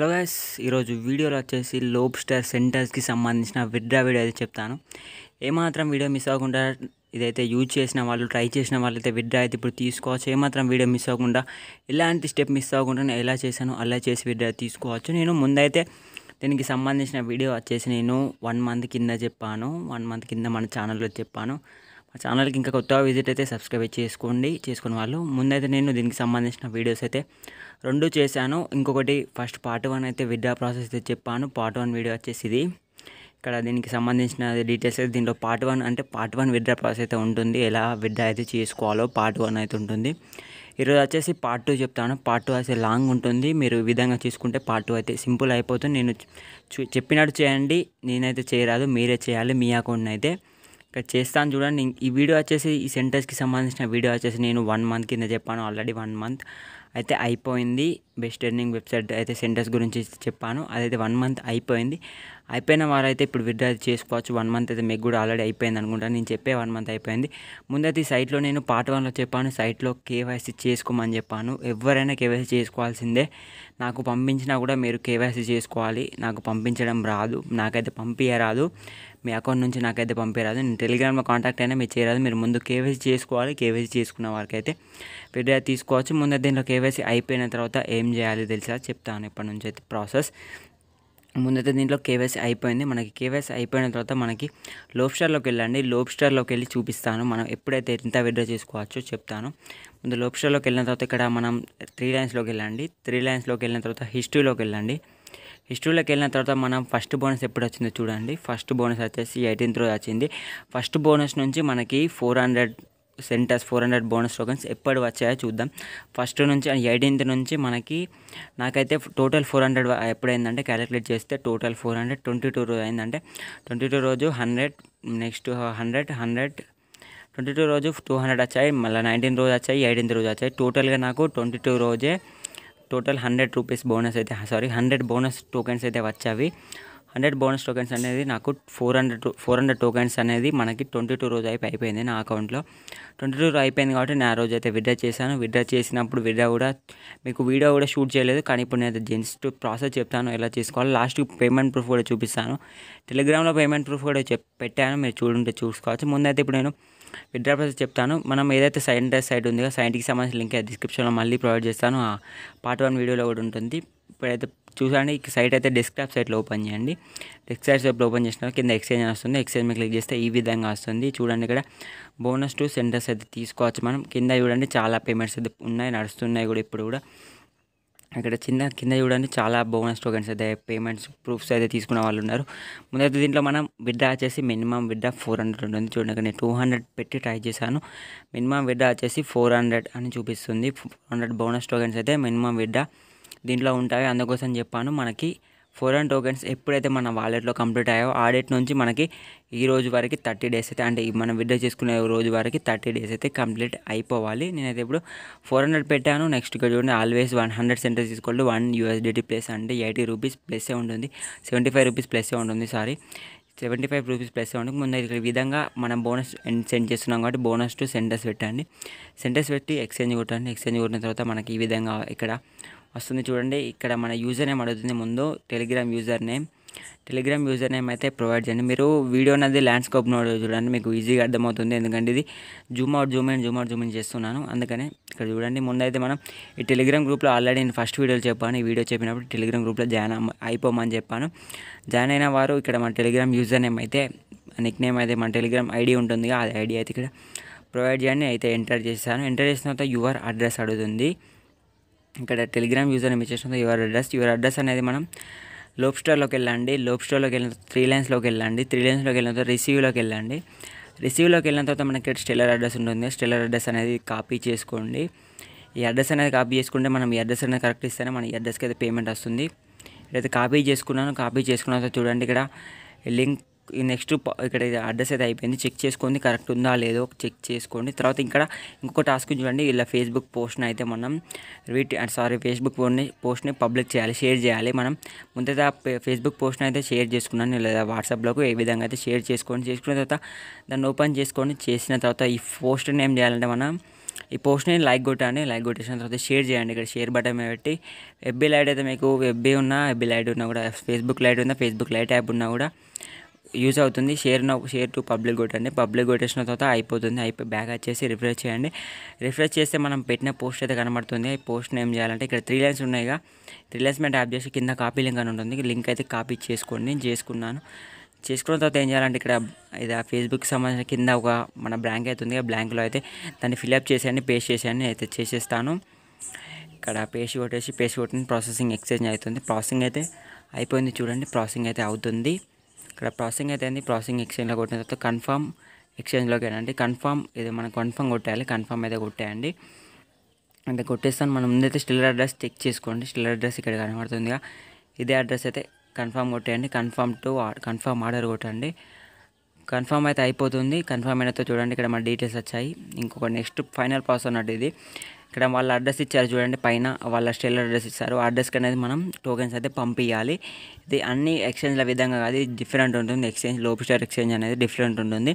hello guys ఈరోజు వీడియోలో వచ్చేసి లోబ్స్టర్ సెంటర్స్కి సంబంధించిన విడ్రా వీడియో అయితే చెప్తాను ఏమాత్రం వీడియో మిస్ అవ్వకుండా ఇదైతే యూజ్ చేసిన వాళ్ళు ట్రై చేసిన వాళ్ళైతే విడ్రా అయితే ఇప్పుడు తీసుకోవచ్చు ఏమాత్రం వీడియో మిస్ అవ్వకుండా ఎలాంటి స్టెప్ మిస్ అవ్వకుండా నేను ఎలా చేశాను అలా చేసి విడ్రా తీసుకోవచ్చు నేను ముందైతే దీనికి సంబంధించిన వీడియో వచ్చేసి నేను వన్ మంత్ కింద చెప్పాను వన్ మంత్ కింద మన ఛానల్లో చెప్పాను మా ఛానల్కి ఇంకా కొత్తగా విజిట్ అయితే సబ్స్క్రైబ్ చేసుకోండి చేసుకున్న వాళ్ళు ముందైతే నేను దీనికి సంబంధించిన వీడియోస్ అయితే రెండు చేశాను ఇంకొకటి ఫస్ట్ పార్ట్ వన్ అయితే విడ్డా ప్రాసెస్ అయితే చెప్పాను పార్ట్ వన్ వీడియో వచ్చేసి ఇది ఇక్కడ దీనికి సంబంధించిన డీటెయిల్స్ అయితే దీంట్లో పార్ట్ వన్ అంటే పార్ట్ వన్ విడ్డా ప్రాసెస్ అయితే ఉంటుంది ఎలా విడ్డా అయితే చేసుకోవాలో పార్ట్ వన్ అయితే ఉంటుంది ఈరోజు వచ్చేసి పార్ట్ టూ చెప్తాను పార్ట్ టూ అయితే లాంగ్ ఉంటుంది మీరు ఈ విధంగా చూసుకుంటే పార్ట్ టూ అయితే సింపుల్ అయిపోతుంది నేను చెప్పినట్టు చేయండి నేనైతే చేయరాదు మీరే చేయాలి మీ అకౌంట్ని అయితే ఇక్కడ చేస్తాను చూడండి ఈ వీడియో వచ్చేసి ఈ సెంటర్స్కి సంబంధించిన వీడియో వచ్చేసి నేను వన్ మంత్ కింద చెప్పాను ఆల్రెడీ వన్ మంత్ అయితే అయిపోయింది బెస్ట్ ఎర్నింగ్ వెబ్సైట్ అయితే సెంటర్స్ గురించి చెప్పాను అదైతే వన్ మంత్ అయిపోయింది అయిపోయిన వారైతే ఇప్పుడు విడ్డ్రా చేసుకోవచ్చు వన్ మంత్ అయితే మీకు కూడా ఆల్రెడీ అయిపోయింది అనుకుంటాను నేను చెప్పే వన్ మంత్ అయిపోయింది ముందైతే ఈ సైట్లో నేను పార్ట్ వన్లో చెప్పాను సైట్లో కేవైసీ చేసుకోమని చెప్పాను ఎవరైనా కేవైసీ చేసుకోవాల్సిందే నాకు పంపించినా కూడా మీరు కేవైసీ చేసుకోవాలి నాకు పంపించడం రాదు నాకైతే పంపించరాదు మీ అకౌంట్ నుంచి నాకైతే పంపేరాదు నేను టెలిగ్రామ్లో కాంటాక్ట్ అయినా మీరు చేయరాదు మీరు ముందు కేవైసీ చేసుకోవాలి కేవైసీ చేసుకున్న వారికైతే విడ్రా తీసుకోవచ్చు ముందు దీంట్లో కేవైసీ అయిపోయిన తర్వాత ఏం చేయాలి తెలుసా చెప్తాను ఇప్పటి నుంచి అయితే ప్రాసెస్ ముందైతే దీంట్లో కేవైసీ అయిపోయింది మనకి కేవైసీ అయిపోయిన తర్వాత మనకి లోబ్స్టార్లోకి వెళ్ళండి లోబ్స్టార్లోకి వెళ్ళి చూపిస్తాను మనం ఎప్పుడైతే ఎంత విడ్రా చేసుకోవచ్చో చెప్తాను ముందు లోబ్స్టార్లోకి వెళ్ళిన తర్వాత ఇక్కడ మనం త్రీ లైన్స్లోకి వెళ్ళండి త్రీ లైన్స్లోకి వెళ్ళిన తర్వాత హిస్టరీలోకి వెళ్ళండి హిస్టరీలోకి వెళ్ళిన తర్వాత మనం ఫస్ట్ బోనస్ ఎప్పుడు వచ్చిందో చూడండి ఫస్ట్ బోనస్ వచ్చేసి ఎయిటీన్త్ రోజు వచ్చింది ఫస్ట్ బోనస్ నుంచి మనకి four hundred centers four hundred bonus tokens ఎప్పుడు వచ్చాయో చూద్దాం ఫస్ట్ నుంచి ఎయిటీన్త్ నుంచి మనకి నాకైతే టోటల్ ఫోర్ హండ్రెడ్ ఎప్పుడైందంటే క్యాలిక్యులేట్ చేస్తే total four hundred twenty two రోజు అయిందంటే ట్వంటీ టూ రోజు hundred next hundred hundred twenty two రోజు టూ హండ్రెడ్ వచ్చాయి మళ్ళీ నైన్టీన్ రోజు వచ్చాయి ఎయిటీన్త్ రోజు వచ్చాయి టోటల్గా నాకు ట్వంటీ టూ రోజే టోటల్ హండ్రెడ్ రూపీస్ బోనస్ అయితే సారీ హండ్రెడ్ బోనస్ టోకెన్స్ అయితే వచ్చేవి హండ్రెడ్ బోనస్ టోకెన్స్ అనేది నాకు four hundred four hundred tokens అనేది మనకి ట్వంటీ టూ రోజు అయిపోయి అయిపోయింది నా అకౌంట్లో ట్వంటీ టూ అయిపోయింది కాబట్టి నేను ఆ రోజు అయితే విడ్రా చేశాను విడ్రా చేసినప్పుడు విడ్రా కూడా మీకు వీడియో కూడా షూట్ చేయలేదు కానీ ఇప్పుడు నేను జస్ట్ ప్రాసెస్ చెప్తాను ఎలా చేసుకోవాలి లాస్ట్ పేమెంట్ ప్రూఫ్ కూడా చూపిస్తాను టెలిగ్రామ్లో పేమెంట్ ప్రూఫ్ కూడా చెప్ పెట్టాను మీరు చూడుంటే చూసుకోవచ్చు ముందైతే ఇప్పుడు నేను విత్డ్రా ప్రాసెస్ చెప్తాను మనం ఏదైతే సైంటిస్ సైట్ ఉందో సైంటికి సంబంధించిన లింక్ డిస్క్రిప్షన్లో మళ్ళీ ప్రొవైడ్ చేస్తాను ఆ పార్ట్ వన్ వీడియోలో కూడా ఉంటుంది ఇప్పుడైతే చూసండి ఈ సైట్ అయితే డెస్క్టాప్ సైట్లో ఓపెన్ చేయండి డెస్క్టాప్ సైట్లో ఓపెన్ చేసిన కింద ఎక్స్చేంజ్ వస్తుంది ఎక్స్చేంజ్ మీద క్లిక్ చేస్తే ఈ విధంగా వస్తుంది చూడండి ఇక్కడ బోనస్ టు సెంటర్స్ అయితే తీసుకోవచ్చు మనం కింద చూడండి చాలా పేమెంట్స్ అయితే ఉన్నాయి నడుస్తున్నాయి కూడా ఇప్పుడు కూడా ఇక్కడ చిన్న కింద చూడండి చాలా బోనస్ టోకెన్స్ అయితే పేమెంట్స్ ప్రూఫ్స్ అయితే తీసుకున్న వాళ్ళు ఉన్నారు ముందైతే దీంట్లో మనం విడ్డా వచ్చేసి మినిమం విడ్డా ఫోర్ హండ్రెడ్ ఉంటుంది చూడండి నేను టూ హండ్రెడ్ పెట్టి ట్రై చేశాను మినిమం విడ్డా వచ్చేసి ఫోర్ హండ్రెడ్ అని చూపిస్తుంది ఫోర్ హండ్రెడ్ బోనస్ టోకెన్స్ అయితే మినిమం విడ్డా దీంట్లో ఉంటాయి అందుకోసం చెప్పాను మనకి ఫోరెన్ టోకెన్స్ ఎప్పుడైతే మన వాలెట్లో కంప్లీట్ అయ్యో ఆ డేట్ నుంచి మనకి ఈ రోజు వరకు థర్టీ డేస్ అయితే అంటే మనం విడ్డ్రా చేసుకునే రోజు వరకు థర్టీ డేస్ అయితే కంప్లీట్ అయిపోవాలి నేనైతే ఇప్పుడు ఫోర్ హండ్రెడ్ పెట్టాను నెక్స్ట్ ఇక్కడ చూడండి ఆల్వేస్ వన్ హండ్రెడ్ సెంటర్స్ తీసుకోండి వన్ యూఎస్డిటీ ప్లస్ అంటే ఎయిటీ రూపీస్ ప్లస్సే ఉంటుంది సెవెంటీ ఫైవ్ రూపీస్ ప్లస్సే ఉంటుంది sorry seventy five rupees plus ఉంటుంది ముందు ఇక్కడ విధంగా మనం బోనస్ సెండ్ చేస్తున్నాం కాబట్టి బోనస్ టు సెంటర్స్ పెట్టండి సెంటర్స్ పెట్టి ఎక్స్చేంజ్ కొట్టండి ఎక్స్చేంజ్ కొట్టిన తర్వాత మనకి ఈ విధంగా ఇక్కడ వస్తుంది చూడండి ఇక్కడ మన యూజర్ నేమ్ అడుగుతుంది ముందు Telegram user name Telegram user name అయితే ప్రొవైడ్ చేయండి మీరు వీడియో అనేది ల్యాండ్స్కోప్ నోడ్ చూడండి మీకు ఈజీగా అర్థమవుతుంది ఎందుకంటే ఇది zoom out zoom and zoom out zoom in చేస్తున్నాను అందుకనే ఇక్కడ చూడండి ముందైతే మనం ఈ టెలిగ్రామ్ గ్రూప్లో ఆల్రెడీ నేను ఫస్ట్ వీడియో చెప్పాను ఈ వీడియో చెప్పినప్పుడు టెలిగ్రామ్ గ్రూప్లో జాయిన్ అయిపోమని చెప్పాను జాయిన్ అయిన వారు ఇక్కడ మన టెలిగ్రామ్ యూజర్ నేమ్ అయితే నిక్ నేమ్ అయితే మన టెలిగ్రామ్ ఐడి ఉంటుంది ఆ ఐడి అయితే ఇక్కడ ప్రొవైడ్ చేయండి అయితే ఎంటర్ చేశాను ఎంటర్ చేసిన తర్వాత యువర్ అడ్రస్ అడుగుతుంది ఇక్కడ టెలిగ్రామ్ యూజర్ నేమ్ ఇచ్చేస్తుంది యువర్ అడ్రస్ యువర్ అడ్రస్ అనేది మనం లోప్ స్టోర్లోకి వెళ్ళండి లోప్ స్టోర్లోకి వెళ్ళిన త్రీ లైన్స్లోకి వెళ్ళండి త్రీ లైన్స్లోకి వెళ్ళిన తర్వాత రిసీవ్లోకి వెళ్ళండి రిసీవ్లోకి వెళ్ళిన తర్వాత మనకి ఇక్కడ స్టెల్లర్ అడ్రస్ ఉంటుంది స్టెల్లర్ అడ్రస్ అనేది కాపీ చేసుకోండి ఈ అడ్రస్ అనేది కాపీ చేసుకుంటే మనం ఈ అడ్రస్ అనేది కరెక్ట్ ఇస్తేనే మన ఈ అడ్రస్కి అయితే పేమెంట్ వస్తుంది ఇక్కడైతే కాపీ చేసుకున్నాను కాపీ చేసుకున్న తర్వాత చూడండి ఇక్కడ లింక్ ఈ నెక్స్ట్ ఇక్కడ అడ్రస్ అయితే అయిపోయింది చెక్ చేసుకోండి కరెక్ట్ ఉందా లేదో చెక్ చేసుకోండి తర్వాత ఇక్కడ ఇంకొక టాస్క్ చూడండి ఇలా ఫేస్బుక్ పోస్ట్ని అయితే మనం రీట్ సారీ ఫేస్బుక్ పోస్ట్ని పబ్లిక్ చేయాలి షేర్ చేయాలి మనం ముందైతే ఫేస్బుక్ పోస్ట్ని అయితే షేర్ చేసుకున్నాను లేదా వాట్సాప్లోకి ఏ విధంగా అయితే షేర్ చేసుకోండి చేసుకున్న తర్వాత దాన్ని ఓపెన్ చేసుకొని చేసిన తర్వాత ఈ పోస్ట్ని ఏం చేయాలంటే మనం ఈ పోస్ట్ని లైక్ కొట్టండి లైక్ కొట్టేసిన తర్వాత షేర్ చేయండి ఇక్కడ షేర్ బటన్ పెట్టి ఎబ్బీ లైట్ అయితే మీకు ఎబ్బీ ఉన్నా ఎబ్బీ లైట్ ఉన్నా కూడా ఫేస్బుక్ లైట్ ఉన్నా ఫేస్బుక్ లైట్ యాప్ ఉన్నా కూడా యూజ్ అవుతుంది షేర్ షేర్ టు పబ్లిక్ కొట్టండి పబ్లిక్ కొట్టేసిన తర్వాత అయిపోతుంది అయిపోయి బ్యాక్ వచ్చేసి రిఫ్రెష్ చేయండి రిఫ్రెష్ చేస్తే మనం పెట్టిన పోస్ట్ అయితే కనబడుతుంది ఈ పోస్ట్ని ఏం చేయాలంటే ఇక్కడ త్రీ లైన్స్ ఉన్నాయిగా త్రీ లైన్స్ మేము ట్యాప్ చేసి కింద కాపీ లింక్ అని ఉంటుంది లింక్ అయితే కాపీ చేసుకోండి నేను చేసుకున్నాను చేసుకున్న తర్వాత ఏం చేయాలంటే ఇక్కడ ఇది ఆ సంబంధించిన కింద ఒక మన బ్లాంక్ అయితే ఉంది ఆ బ్లాంక్లో అయితే దాన్ని ఫిల్అప్ చేసేయండి పేస్ట్ చేసేయండి అయితే చేసేస్తాను ఇక్కడ పేస్ట్ కొట్టేసి పేస్ట్ కొట్టిన ప్రాసెసింగ్ ఎక్స్చేంజ్ అవుతుంది ప్రాసెసింగ్ అయితే అయిపోయింది చూడండి ప్రాసెసింగ్ అయితే అవుతుంది ఇక్కడ ప్రాసెసింగ్ అయితే ఏంది ప్రాసెసింగ్ ఎక్స్చేంజ్లో కొట్టిన తర్వాత కన్ఫామ్ ఎక్స్చేంజ్లోకి వెళ్ళండి కన్ఫామ్ ఇది మనం కన్ఫామ్ కొట్టేయాలి కన్ఫామ్ అయితే కొట్టేయండి అంటే కొట్టేస్తాను మనం ముందైతే స్టిల్లర్ అడ్రస్ చెక్ చేసుకోండి స్టిల్లర్ అడ్రస్ ఇక్కడ కనబడుతుందిగా ఇదే అడ్రస్ అయితే కన్ఫామ్ కొట్టేయండి కన్ఫామ్ టు కన్ఫామ్ ఆర్డర్ కొట్టండి కన్ఫామ్ అయితే అయిపోతుంది కన్ఫామ్ అయినతో చూడండి ఇక్కడ మన డీటెయిల్స్ వచ్చాయి ఇంకొక నెక్స్ట్ ఫైనల్ ప్రాసెస్ అన్నట్టు ఇది ఇక్కడ వాళ్ళ అడ్రస్ ఇచ్చారు చూడండి పైన వాళ్ళ స్టేల్ అడ్రస్ ఇస్తారు ఆ అడ్రస్కి అనేది మనం టోకెన్స్ అయితే పంపించాలి ఇది అన్ని ఎక్స్చేంజ్ల విధంగా కాదు డిఫరెంట్ ఉంటుంది ఎక్స్చేంజ్ లోపు స్టార్ ఎక్స్చేంజ్ అనేది డిఫరెంట్ ఉంటుంది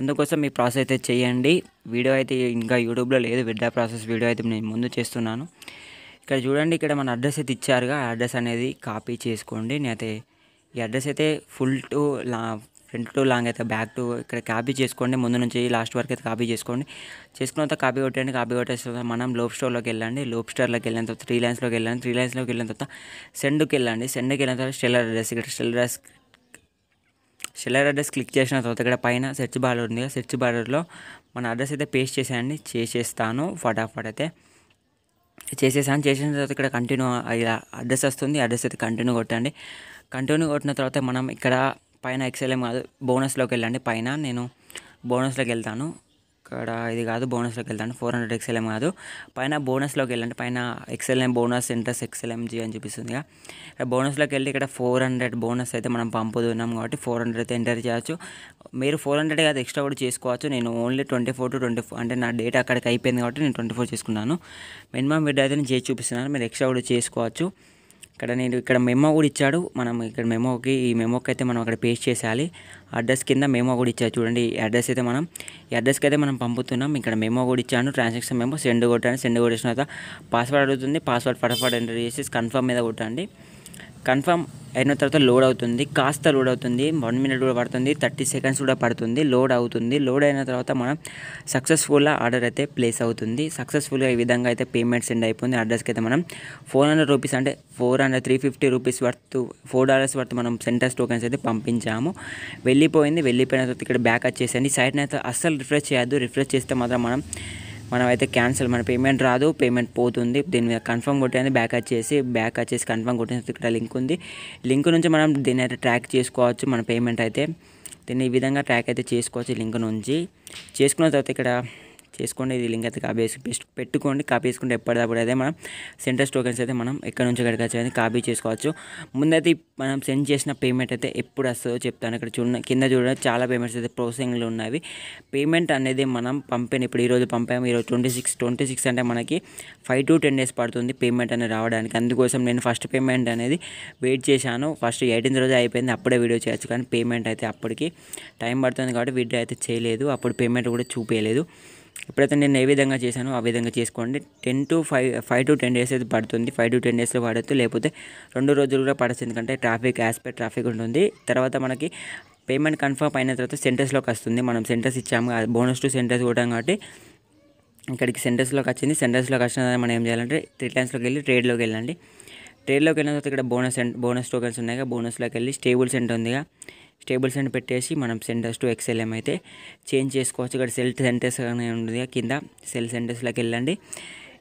అందుకోసం మీ ప్రాసెస్ అయితే చేయండి వీడియో అయితే ఇంకా యూట్యూబ్లో లేదు విడ్డా ప్రాసెస్ వీడియో అయితే నేను ముందు చేస్తున్నాను ఇక్కడ చూడండి ఇక్కడ మన అడ్రస్ అయితే ఇచ్చారుగా అడ్రస్ అనేది కాపీ చేసుకోండి నేనైతే ఈ అడ్రస్ అయితే ఫుల్ టు లా ఫ్రంట్ టు లాంగ్ అయితే బ్యాక్ టు ఇక్కడ కాపీ చేసుకోండి ముందు నుంచి లాస్ట్ వరకు అయితే కాపీ చేసుకోండి చేసుకున్న తర్వాత కాపీ కొట్టండి కాపీ తర్వాత మనం లోప్ స్టోర్లోకి వెళ్ళండి లోప్ స్టోర్లోకి వెళ్ళిన తర్వాత త్రీ లైన్స్లోకి వెళ్ళండి త్రీ లైన్స్లోకి వెళ్ళిన తర్వాత సెండ్కి వెళ్ళండి సెండ్కి వెళ్ళిన తర్వాత స్టెల్లర్ అడ్రస్ ఇక్కడ Stellar address Stellar address click చేసిన తర్వాత ఇక్కడ పైన సెర్చ్ బార్డర్ ఉంది కదా సెర్చ్ బార్డర్లో మన అడ్రస్ అయితే పేస్ట్ చేసేయండి చేసేస్తాను ఫటాఫట్ అయితే చేసేసాను చేసిన తర్వాత ఇక్కడ కంటిన్యూ అడ్రస్ వస్తుంది అడ్రస్ అయితే కంటిన్యూ కొట్టండి కంటిన్యూ కొట్టిన తర్వాత మనం ఇక్కడ పైన ఎక్స్ఎల్ఎం కాదు బోనస్లోకి వెళ్ళండి పైన నేను బోనస్లోకి వెళ్తాను ఇక్కడ ఇది కాదు బోనస్లోకి వెళ్తాను ఫోర్ హండ్రెడ్ ఎక్స్ఎల్ఎం కాదు పైన బోనస్లోకి వెళ్ళండి పైన ఎక్స్ఎల్ఎం బోనస్ ఇంట్రెస్ట్ ఎక్స్ఎల్ఎంజీ అని చూపిస్తుందిగా బోనస్లోకి వెళ్ళి ఇక్కడ ఫోర్ హండ్రెడ్ బోనస్ అయితే మనం పంపుతున్నాం కాబట్టి ఫోర్ హండ్రెడ్ అయితే ఎంటర్ చేయొచ్చు మీరు ఫోర్ హండ్రెడ్ కాదు ఎక్స్ట్రా కూడా చేసుకోవచ్చు నేను only twenty four to twenty four అంటే నా డేట్ అక్కడికి అయిపోయింది కాబట్టి నేను ట్వంటీ ఫోర్ చేసుకున్నాను మినిమం విడ్ అయితే నేను చేసి చూపిస్తున్నాను మీరు ఎక్స్ట్రా కూడా చేసుకోవచ్చు ఇక్కడ నేను ఇక్కడ మెమో కూడా ఇచ్చాడు మనం ఇక్కడ మెమోకి ఈ మెమోకి అయితే మనం అక్కడ పేస్ట్ చేసేయాలి అడ్రస్ కింద మెమో కూడా ఇచ్చాడు చూడండి ఈ అడ్రస్ అయితే మనం ఈ అడ్రస్కి అయితే మనం పంపుతున్నాం ఇక్కడ మెమో కూడా ఇచ్చాను ట్రాన్సాక్షన్ మెమో సెండ్ కొట్టండి సెండ్ కొట్టేసిన తర్వాత పాస్వర్డ్ అడుగుతుంది పాస్వర్డ్ ఫటాఫట్ ఎంటర్ చేసి కన్ఫర్మ్ మీద కొట్టండి కన్ఫర్మ్ అయిన తర్వాత లోడ్ అవుతుంది కాస్త లోడ్ అవుతుంది వన్ మినిట్ కూడా పడుతుంది థర్టీ సెకండ్స్ కూడా పడుతుంది లోడ్ అవుతుంది లోడ్ అయిన తర్వాత మనం సక్సెస్ఫుల్గా ఆర్డర్ అయితే ప్లేస్ అవుతుంది సక్సెస్ఫుల్గా ఈ విధంగా అయితే పేమెంట్ సెండ్ అయిపోయింది అడ్రస్కి అయితే మనం ఫోర్ హండ్రెడ్ రూపీస్ అంటే four hundred three fifty rupees worth four dollars worth మనం సెంటర్స్ టోకెన్స్ అయితే పంపించాము వెళ్ళిపోయింది వెళ్ళిపోయిన తర్వాత ఇక్కడ బ్యాక్ వచ్చేసండి సైట్ని అయితే అస్సలు రిఫ్రెష్ చేయొద్దు రిఫ్రెష్ చేస్తే మాత్రం మనం మనం అయితే క్యాన్సిల్ మన పేమెంట్ రాదు పేమెంట్ పోతుంది దీని మీద కన్ఫర్మ్ కొట్టేది బ్యాక్ వచ్చేసి బ్యాక్ వచ్చేసి కన్ఫర్మ్ కొట్టేసి ఇక్కడ లింక్ ఉంది లింక్ నుంచి మనం దీన్ని అయితే ట్రాక్ చేసుకోవచ్చు మన పేమెంట్ అయితే దీన్ని ఈ విధంగా ట్రాక్ అయితే చేసుకోవచ్చు లింక్ నుంచి చేసుకున్న తర్వాత ఇక్కడ చేసుకోండి ఇది లింక్ అయితే కాపీ చేసి పెట్టుకోండి కాపీ చేసుకుంటే ఎప్పటిదప్పుడు అయితే మనం సెంటర్స్ టోకెన్స్ అయితే మనం ఎక్కడ నుంచి ఎక్కడికి వచ్చి కాపీ చేసుకోవచ్చు ముందైతే మనం సెండ్ చేసిన పేమెంట్ అయితే ఎప్పుడు వస్తుందో చెప్తాను ఇక్కడ చూడ కింద చూడండి చాలా పేమెంట్స్ అయితే ప్రాసెసింగ్లో ఉన్నాయి పేమెంట్ అనేది మనం పంపాను ఇప్పుడు ఈరోజు పంపాము ఈరోజు ట్వంటీ సిక్స్ ట్వంటీ సిక్స్ అంటే మనకి ఫైవ్ టు టెన్ డేస్ పడుతుంది పేమెంట్ అనేది రావడానికి అందుకోసం నేను ఫస్ట్ పేమెంట్ అనేది వెయిట్ చేశాను ఫస్ట్ ఎయిటీన్త్ రోజు అయిపోయింది అప్పుడే వీడియో చేయొచ్చు కానీ పేమెంట్ అయితే అప్పటికి టైం పడుతుంది కాబట్టి వీడియో అయితే చేయలేదు అప్పుడు పేమెంట్ కూడా చూపించలేదు ఎప్పుడైతే నేను ఏ విధంగా చేశానో ఆ విధంగా చేసుకోండి ten to five five to ten days అయితే పడుతుంది ఫైవ్ టు టెన్ డేస్లో పడద్దు లేకపోతే రెండు రోజులు కూడా పడచ్చు ఎందుకంటే ట్రాఫిక్ యాస్పెర్ ట్రాఫిక్ ఉంటుంది తర్వాత మనకి పేమెంట్ కన్ఫర్మ్ అయిన తర్వాత సెంటర్స్లోకి వస్తుంది మనం సెంటర్స్ ఇచ్చాము బోనస్ టు సెంటర్స్ కూడా కాబట్టి ఇక్కడికి సెంటర్స్లోకి వచ్చింది సెంటర్స్లోకి వచ్చిన మనం ఏం చేయాలంటే త్రీ లైన్స్లోకి వెళ్ళి ట్రేడ్లోకి వెళ్ళండి ట్రేడ్లోకి వెళ్ళిన తర్వాత ఇక్కడ బోనస్ బోనస్ టోకెన్స్ ఉన్నాయి బోనస్లోకి వెళ్ళి స్టేబుల్ సెంటర్ ఉందిగా స్టేబుల్ సెంట్ పెట్టేసి మనం సెంటర్స్ టు ఎక్స్ఎల్ఎం అయితే చేంజ్ చేసుకోవచ్చు ఇక్కడ సెల్ సెంటర్స్ అనే ఉంది కింద సెల్ సెంటర్స్లోకి వెళ్ళండి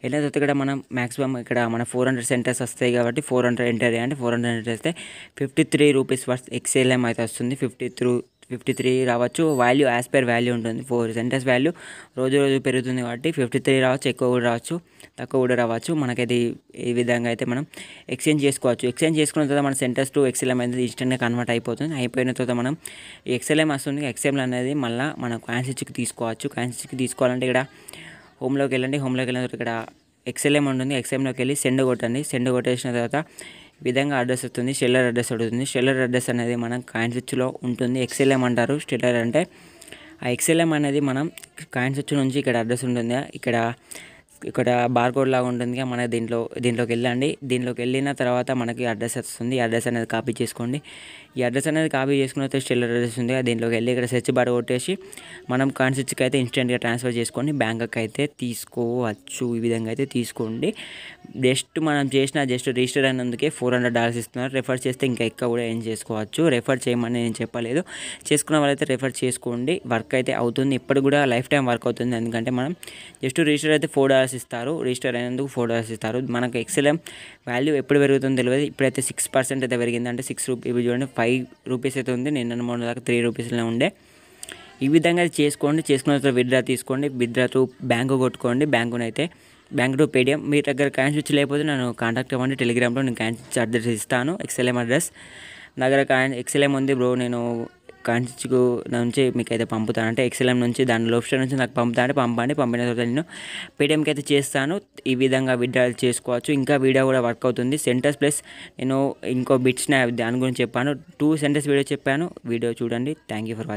వెళ్ళిన తర్వాత ఇక్కడ మనం మ్యాక్సిమం ఇక్కడ మన ఫోర్ హండ్రెడ్ సెంటర్స్ వస్తాయి కాబట్టి ఫోర్ హండ్రెడ్ ఎంటర్ చేయండి ఫోర్ హండ్రెడ్ ఎంటర్ చేస్తే fifty three rupees worth XLM అయితే వస్తుంది ఫిఫ్టీ త్రూ ఫిఫ్టీ త్రీ రావచ్చు వాల్యూ యాజ్ పర్ వాల్యూ ఉంటుంది ఫోర్ సెంటర్స్ వాల్యూ రోజు రోజు పెరుగుతుంది కాబట్టి ఫిఫ్టీ త్రీ రావచ్చు ఎక్కువ కూడా రావచ్చు తక్కువ కూడా రావచ్చు మనకైతే ఈ విధంగా అయితే మనం ఎక్స్చేంజ్ చేసుకోవచ్చు ఎక్స్చేంజ్ చేసుకున్న తర్వాత మన సెంటర్స్ టు ఎక్స్ఎల్ఎం అనేది ఇన్స్టెంట్గా కన్వర్ట్ అయిపోతుంది అయిపోయిన తర్వాత మనం ఎక్స్ఎల్ఎం వస్తుంది ఎక్స్ఎల్ అనేది మళ్ళీ మనం క్యాన్సిచ్కి తీసుకోవచ్చు క్యాన్సిచ్కి తీసుకోవాలంటే ఇక్కడ హోమ్లోకి వెళ్ళండి హోమ్లోకి వెళ్ళిన తర్వాత ఇక్కడ ఎక్స్ఎల్ఎం ఉంటుంది ఎక్స్ఎల్ఎంలోకి వెళ్ళి సెండ్ కొట్టండి సెండ్ కొట్టేసిన తర్వాత విధంగా అడ్రస్ వస్తుంది షెల్లర్ అడ్రస్ అడుగుతుంది షెల్లర్ అడ్రస్ అనేది మనం స్విచ్లో ఉంటుంది ఎక్స్ఎల్ఎం అంటారు స్టెల్లర్ అంటే ఆ ఎక్స్ఎల్ఎం అనేది మనం కాయిన్ స్విచ్ నుంచి ఇక్కడ అడ్రస్ ఉంటుంది ఇక్కడ ఇక్కడ బార్కోడ్ లాగా ఉంటుంది మన దీంట్లో దీంట్లోకి వెళ్ళండి దీంట్లోకి వెళ్ళిన తర్వాత మనకి అడ్రస్ వస్తుంది అడ్రస్ అనేది కాపీ చేసుకోండి ఈ అడ్రస్ అనేది కాపీ చేసుకున్న స్టిల్ అడ్రస్ ఉంది దీంట్లోకి వెళ్ళి ఇక్కడ సెర్చ్ బార్ కొట్టేసి మనం కాన్సెట్స్కి అయితే ఇన్స్టెంట్గా ట్రాన్స్ఫర్ చేసుకొని బ్యాంక్కి అయితే తీసుకోవచ్చు ఈ విధంగా అయితే తీసుకోండి జస్ట్ మనం చేసిన జస్ట్ రిజిస్టర్ అయినందుకే ఫోర్ హండ్రెడ్ డాలర్స్ ఇస్తున్నారు రెఫర్ చేస్తే ఇంకా ఎక్కువ కూడా ఏం చేసుకోవచ్చు రెఫర్ చేయమని నేను చెప్పలేదు చేసుకున్న వాళ్ళైతే రెఫర్ చేసుకోండి వర్క్ అయితే అవుతుంది ఇప్పుడు కూడా లైఫ్ టైం వర్క్ అవుతుంది ఎందుకంటే మనం జస్ట్ రిజిస్టర్ అయితే ఫోర్ డాలర్స్ ఇస్తారు రిజిస్టర్ అయినందుకు ఫోర్ డాలర్స్ ఇస్తారు మనకు ఎక్సెలం వాల్యూ ఎప్పుడు పెరుగుతుందో తెలియదు ఇప్పుడైతే సిక్స్ పర్సెంట్ అయితే పెరిగింది అంటే సిక్స్ రూపీ ఇవి చూడండి ఫైవ్ రూపీస్ అయితే ఉంది నిన్న మూడు దాకా త్రీ రూపీస్లో ఉండే ఈ విధంగా చేసుకోండి చేసుకున్న తర్వాత విత్డ్రా తీసుకోండి విత్డ్రా త్రూ బ్యాంకు కొట్టుకోండి బ్యాంకునైతే బ్యాంక్ టు పేటిఎం మీ దగ్గర క్యాన్స్ ఇచ్చి లేకపోతే నన్ను కాంటాక్ట్ అవ్వండి టెలిగ్రామ్లో నేను క్యాన్స్ ఇచ్చి అడ్రస్ ఇస్తాను ఎక్స్ఎల్ఎం అడ్రస్ నా దగ్గర క్యాన్ ఎక్స్ఎల్ఎం ఉంది బ్రో నేను క్యాన్స్ స్విచ్ నుంచి మీకు అయితే పంపుతాను అంటే ఎక్స్ఎల్ఎం నుంచి దాని లోప్షన్ నుంచి నాకు పంపుతాను పంపండి పంపిన తర్వాత నేను పేటిఎంకి అయితే చేస్తాను ఈ విధంగా విడ్డ్రాల్ చేసుకోవచ్చు ఇంకా వీడియో కూడా వర్క్ అవుతుంది సెంటర్స్ ప్లస్ నేను ఇంకో బిట్స్ దాని గురించి చెప్పాను టూ సెంటర్స్ వీడియో చెప్పాను వీడియో చూడండి థ్యాంక్ యూ ఫర్ వాచింగ్